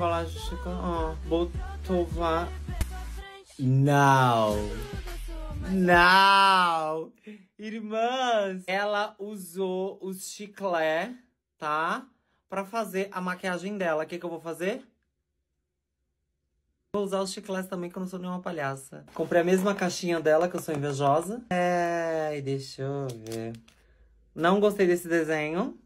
embalagem de chocolate. Ó, Botovar. Não! Não! Irmãs, ela usou o chiclé, tá? Pra fazer a maquiagem dela. O que, que eu vou fazer? Vou usar os chiclés também, que eu não sou nenhuma palhaça. Comprei a mesma caixinha dela, que eu sou invejosa. É, deixa eu ver. Não gostei desse desenho.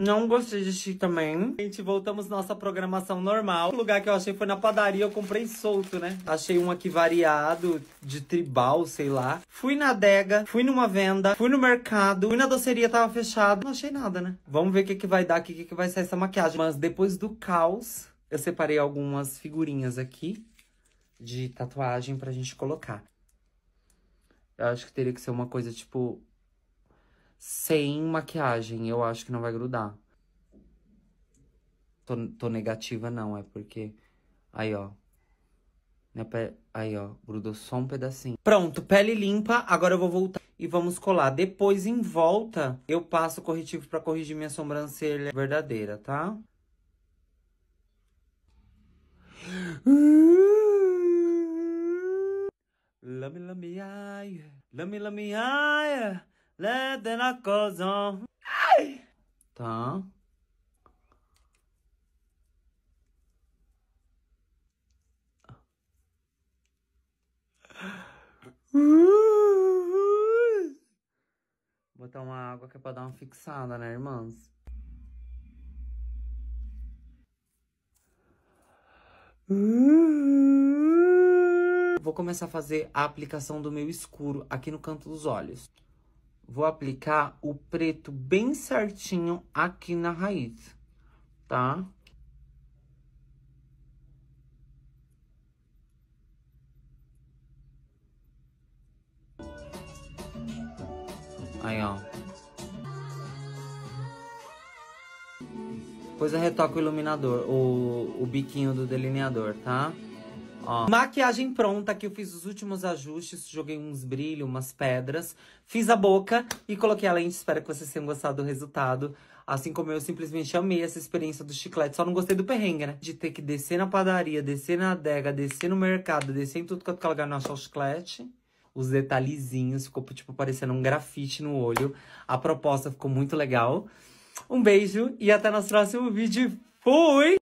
Não gostei de X também. Gente, voltamos nossa programação normal. O lugar que eu achei foi na padaria, eu comprei solto, né? Achei um aqui variado, de tribal, sei lá. Fui na adega, fui numa venda, fui no mercado, fui na doceria, tava fechado. Não achei nada, né? Vamos ver o que, que vai dar, o que, que vai sair essa maquiagem. Mas depois do caos, eu separei algumas figurinhas aqui de tatuagem pra gente colocar. Eu acho que teria que ser uma coisa, tipo, sem maquiagem. Eu acho que não vai grudar. Tô, tô negativa não, é porque... Aí, ó. Minha Aí, ó. Grudou só um pedacinho. Pronto, pele limpa. Agora eu vou voltar e vamos colar. Depois, em volta, eu passo o corretivo pra corrigir minha sobrancelha verdadeira, tá? Lame, lame, ai. Lame, lame, ai l'aide de la Ai! Tá. Vou Botar uma água que é pra dar uma fixada, né, irmãs? Vou começar a fazer a aplicação do meu escuro aqui no canto dos olhos vou aplicar o preto bem certinho aqui na raiz, tá? Aí, ó. Depois eu retoco o iluminador, o, o biquinho do delineador, tá? Tá? ó. Maquiagem pronta, que eu fiz os últimos ajustes. Joguei uns brilhos, umas pedras. Fiz a boca e coloquei a lente. Espero que vocês tenham gostado do resultado. Assim como eu simplesmente amei essa experiência do chiclete. Só não gostei do perrengue, né? De ter que descer na padaria, descer na adega, descer no mercado, descer em tudo quanto é lugar no achar o chiclete os detalhezinhos, ficou tipo parecendo um grafite no olho. A proposta ficou muito legal. Um beijo e até nosso próximo vídeo. Fui!